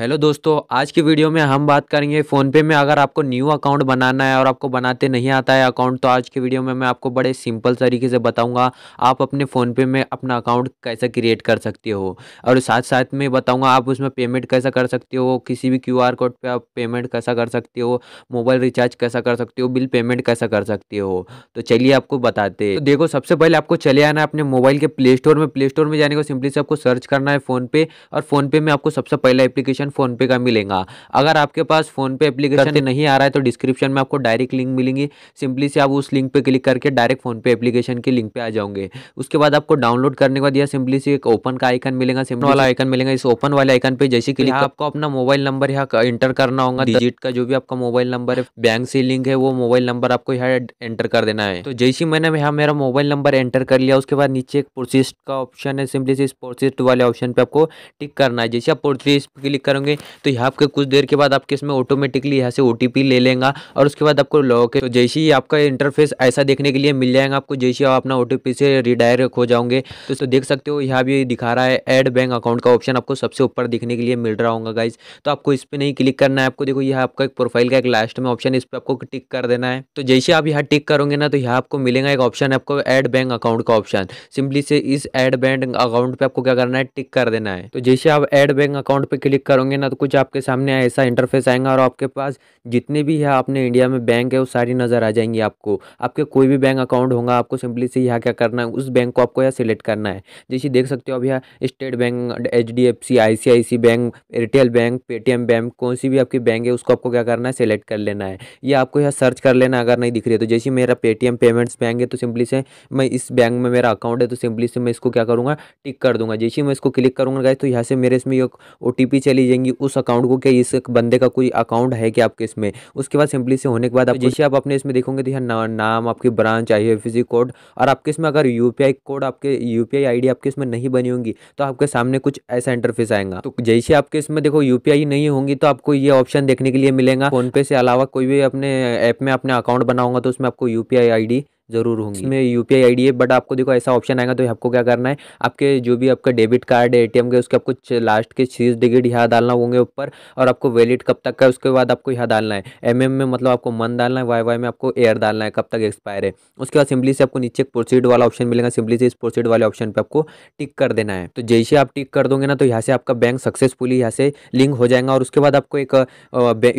hello दोस्तों आज की वीडियो में हम बात करेंगे फ़ोनपे में अगर आपको न्यू अकाउंट बनाना है और आपको बनाते नहीं आता है अकाउंट तो आज की वीडियो में मैं आपको बड़े सिंपल तरीके से बताऊंगा आप अपने फ़ोनपे में अपना अकाउंट कैसे क्रिएट कर सकते हो और साथ साथ में बताऊंगा आप उसमें पेमेंट कैसा कर सकते हो किसी भी क्यू कोड पर आप पेमेंट कैसा कर सकते हो मोबाइल रिचार्ज कैसा कर सकते हो बिल पेमेंट कैसा कर सकते हो तो चलिए आपको बताते तो देखो सबसे पहले आपको चले आना है अपने मोबाइल के प्ले स्टोर में प्ले स्टोर में जाने को सिंपली से आपको सर्च करना है फ़ोनपे और फ़ोनपे में आपको सबसे पहला एप्लीकेशन एप्लीकेशन फोनपे का मिलेगा अगर आपके पास फोनपे एप्लीकेशन नहीं आ रहा है तो डिस्क्रिप्शन में आपको डायरेक्ट लिंक मिलेंगी सिंपली से आप उस लिंक पे क्लिक करके डायरेक्ट फोनपे एप्लीकेशन के लिंक पे आ जाओगे उसके बाद आपको डाउनलोड करने के बाद यह सिंपली से एक ओपन का आइकन मिलेगा सिम वाला आइकन मिलेगा इस ओपन वाले आइकन पे जैसे क्लिक आपको अपना मोबाइल नंबर यहाँ एंटर करना होगा डिजिट तो का जो भी आपका मोबाइल नंबर है बैंक से लिंक है वो मोबाइल नंबर आपको यहाँ एंटर कर देना है तो जैसे मैंने यहाँ मेरा मोबाइल नंबर एंटर कर लिया उसके बाद नीचे एक प्रोसेस का ऑप्शन है सिंपली से इस प्रोसेस वाले ऑप्शन पे आपको टिक करना है जैसे आप प्रोसेस क्लिक कर करेंगे तो यहाँ आपके कुछ देर के बाद आपके इसमें ऑटोमेटिकली यहाँ से ओ ले लेगा और उसके बाद आपको लॉक है तो जैसे ही आपका इंटरफेस ऐसा देखने के लिए मिल जाएगा आपको जैसे आप अपना ओ से रिडायरेक्ट हो जाओगे तो, तो देख सकते हो यहाँ भी दिखा रहा है एड बैंक अकाउंट का ऑप्शन आपको सबसे ऊपर दिखने के लिए मिल रहा होगा गाइज तो आपको इस पर नहीं क्लिक करना है आपको देखो यहाँ आपका एक प्रोफाइल का एक लास्ट में ऑप्शन इस पर आपको टिक कर देना है तो जैसे आप यहाँ टिक करोगे ना तो यहाँ आपको मिलेगा एक ऑप्शन आपको एड बैंक अकाउंट का ऑप्शन सिंपली से इस एड बैंक अकाउंट पे आपको क्या करना है टिक कर देना है तो जैसे आप एड बैंक अकाउंट पे क्लिक करोगे होंगे ना तो कुछ आपके सामने ऐसा इंटरफेस आएगा और आपके पास जितने भी है अपने इंडिया में बैंक है वो सारी नज़र आ जाएंगी आपको आपके कोई भी बैंक अकाउंट होगा आपको सिंपली से यहाँ क्या करना है उस बैंक को आपको यहाँ सिलेक्ट करना है जैसे देख सकते हो अब यहाँ state bank H D F C I C I C bank Airtel bank Paytm bank कौन सी भी आपकी बैंक है उसको आपको क्या करना है सिलेक्ट कर लेना है या आपको यहाँ सर्च कर लेना अगर नहीं दिख रही है तो जैसे मेरा पेटीएम पेमेंट्स बैंक है तो सिंपली से मैं इस बैंक में मेरा अकाउंट है तो सिंपली से मैं इसको क्या करूँगा टिक कर दूंगा जैसे मैं इसको क्लिक करूँगा तो यहाँ से मेरे इसमें ओ टी चली जाएगी देंगी उस अकाउंट को क्या इस बंदे का कोई अकाउंट है क्या आपके इसमें उसके बाद सिंपली से होने के बाद जैसे आप अपने इसमें देखोगे तो यहाँ नाम आपकी ब्रांच आई एफ कोड और आपके इसमें अगर यू कोड आपके यू पी आपके इसमें नहीं बनी होंगी तो आपके सामने कुछ ऐसा इंटरफेस आएगा तो जैसे आपके इसमें देखो यू नहीं होंगी तो आपको ये ऑप्शन देखने के लिए मिलेगा फोनपे से अलावा कोई भी अपने ऐप में अपना अकाउंट बनाऊंगा तो उसमें आपको यू पी जरूर होंगी इसमें यू पी आई है बट आपको देखो ऐसा ऑप्शन आएगा तो आपको क्या करना है आपके जो भी आपका डेबिट कार्ड है ए के उसके आपको लास्ट के छीस डिगिट यहाँ डालना होंगे ऊपर और आपको वैलिड कब तक का है उसके बाद आपको यहाँ डालना है एम में मतलब आपको मन डालना है वाई वाई में आपको एयर डालना है कब तक एक्सपायर है उसके बाद सिंपली से आपको नीचे प्रोसीड वाला ऑप्शन मिलेगा सिंपली से इस प्रोसीड वाले ऑप्शन पर आपको टिक कर देना है तो जैसे आप टिक कर दोगे ना तो यहाँ से आपका बैंक सक्सेसफुली यहाँ से लिंक हो जाएगा और उसके बाद आपको एक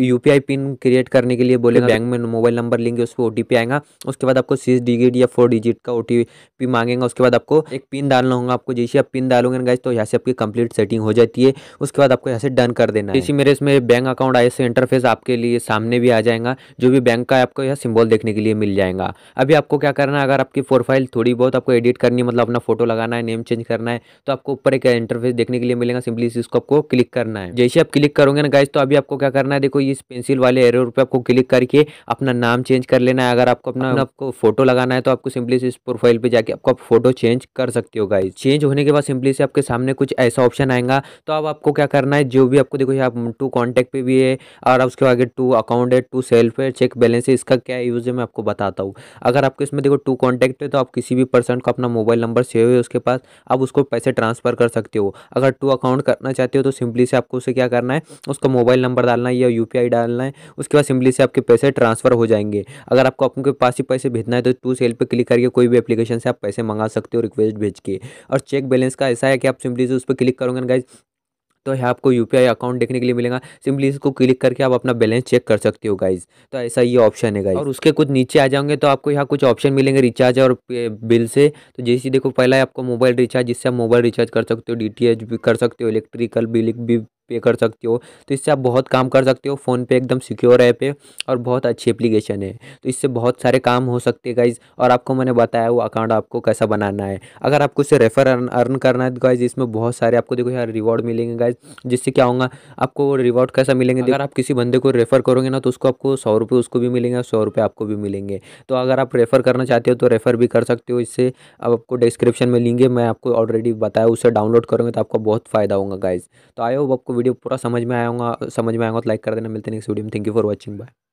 यू पिन क्रिएट करने के लिए बोले बैंक तो में मोबाइल नंबर लिंक है उस पर ओ आएगा उसके बाद आपको सीज सिक्स डिजिट या फोर डिजिट का ओ मांगेंगे उसके बाद आपको एक पिन डालना होगा आपको जैसे आप पिन डालोगे ना गाइज तो यहाँ से आपकी कंप्लीट सेटिंग हो जाती है उसके बाद आपको यहाँ से डन कर देना जैसे मेरे इसमें बैंक अकाउंट आए से इंटरफेस आपके लिए सामने भी आ जाएगा जो भी बैंक का आपको यह सिंबल देखने के लिए मिल जाएगा अभी आपको क्या करना है अगर आपकी प्रोफाइल थोड़ी बहुत आपको एडिट करनी है मतलब अपना फोटो लगाना है नेम चेंज करना है तो आपको ऊपर एक इंटरफेस देखने के लिए मिलेगा सिंपली इसको आपको क्लिक करना है जैसे आप क्लिक करोगे ना गाइज तो अभी आपको क्या करना है देखो इस पेंसिल वाले एरो पर आपको क्लिक करके अपना नाम चेंज कर लेना है अगर आपको अपना आपको फोटो लगाना है तो आपको सिंपली से इस प्रोफाइल पे जाके आपको फोटो चेंज कर सकते हो गाइज चेंज होने के बाद सिंपली से आपके सामने कुछ ऐसा ऑप्शन आएगा तो अब आपको क्या करना है जो भी आपको देखो आप टू कॉन्टैक्ट पे भी है और उसके आगे टू अकाउंट है टू सेल्फ है चेक बैलेंस है इसका क्या यूज़ है मैं आपको बताता हूँ अगर आपको इसमें देखो टू कॉन्टैक्ट है तो आप किसी भी पर्सन को अपना मोबाइल नंबर सेव है उसके पास आप उसको पैसे ट्रांसफ़र कर सकते हो अगर टू अकाउंट करना चाहते हो तो सिंपली से आपको उसे क्या करना है उसका मोबाइल नंबर डालना है या यू डालना है उसके बाद सिंपली से आपके पैसे ट्रांसफ़र हो जाएंगे अगर आपको आपके पास ही पैसे भेजना है तो टू सेल पर क्लिक करके कोई भी एप्लीकेशन से आप पैसे मंगा सकते हो रिक्वेस्ट भेज के और चेक बैलेंस का ऐसा है कि आप सिंपली से उस पर क्लिक करोगे ना गाइज तो यहाँ आपको यू अकाउंट देखने के लिए मिलेगा सिंपली इसको क्लिक करके आप अपना बैलेंस चेक कर सकते हो गाइज तो ऐसा ये ऑप्शन है गाइज और उसके कुछ नीचे आ जाओगे तो आपको यहाँ कुछ ऑप्शन मिलेंगे रिचार्ज और बिल से तो जैसे देखो पहला है आपको मोबाइल रिचार्ज जिससे आप मोबाइल रिचार्ज कर सकते हो डी भी कर सकते हो इलेक्ट्रिकल बिल भी पे कर सकते हो तो इससे आप बहुत काम कर सकते हो फ़ोन पे एकदम सिक्योर ऐप है और बहुत अच्छी एप्लीकेशन है तो इससे बहुत सारे काम हो सकते हैं गाइज़ और आपको मैंने बताया वो अकाउंट आपको कैसा बनाना है अगर आपको इसे रेफर अर्न करना है तो गाइज़ इसमें बहुत सारे आपको देखो यार रिवॉर्ड मिलेंगे गाइज जिससे क्या होगा आपको रिवॉर्ड कैसा मिलेंगे अगर आप किसी बंदे को रेफ़र करोगे ना तो उसको आपको सौ रुपये उसको भी मिलेंगे और सौ रुपये आपको भी मिलेंगे तो अगर आप रेफ़र करना चाहते हो तो रेफ़र भी कर सकते हो इससे अब आपको डिस्क्रिप्शन में लेंगे मैं आपको ऑलरेडी बताया उसे डाउनलोड करूँगा तो आपको बहुत फ़ायदा होगा गाइज़ तो आए हो आपको वीडियो पूरा समझ में आया होगा समझ में आएगा तो लाइक कर देना मिलते हैं नेक्स्ट वीडियो में thank you for watching bye